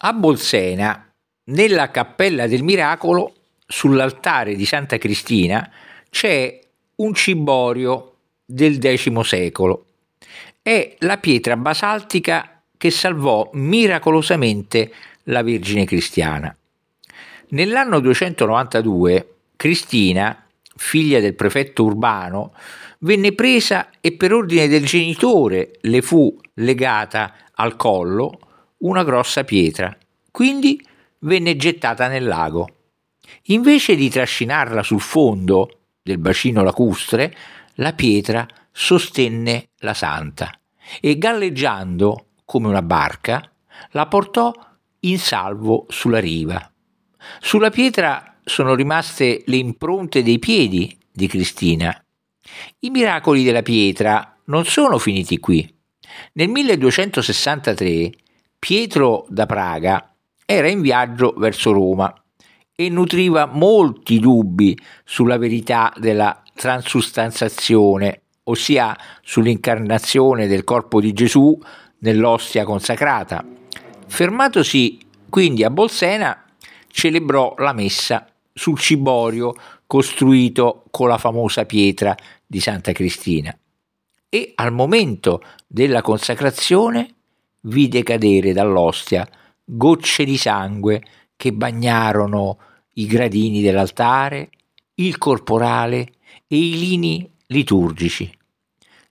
A Bolsena, nella Cappella del Miracolo, sull'altare di Santa Cristina, c'è un ciborio del X secolo. È la pietra basaltica che salvò miracolosamente la Vergine cristiana. Nell'anno 292 Cristina, figlia del prefetto urbano, venne presa e per ordine del genitore le fu legata al collo una grossa pietra, quindi venne gettata nel lago. Invece di trascinarla sul fondo del bacino lacustre, la pietra sostenne la santa e galleggiando come una barca la portò in salvo sulla riva. Sulla pietra sono rimaste le impronte dei piedi di Cristina. I miracoli della pietra non sono finiti qui. Nel 1263 Pietro da Praga era in viaggio verso Roma e nutriva molti dubbi sulla verità della transustanzazione, ossia sull'incarnazione del corpo di Gesù nell'ostia consacrata. Fermatosi quindi a Bolsena, celebrò la messa sul ciborio costruito con la famosa pietra di Santa Cristina e al momento della consacrazione vide cadere dall'ostia gocce di sangue che bagnarono i gradini dell'altare, il corporale e i lini liturgici.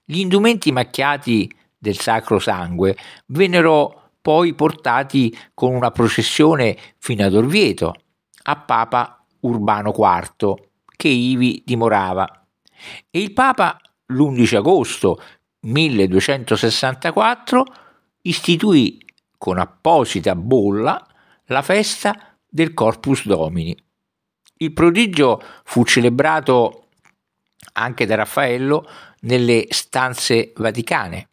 Gli indumenti macchiati del sacro sangue vennero poi portati con una processione fino ad Orvieto, a Papa Urbano IV, che ivi dimorava. E il Papa, l'11 agosto 1264, istituì con apposita bolla la festa del Corpus Domini. Il prodigio fu celebrato anche da Raffaello nelle stanze vaticane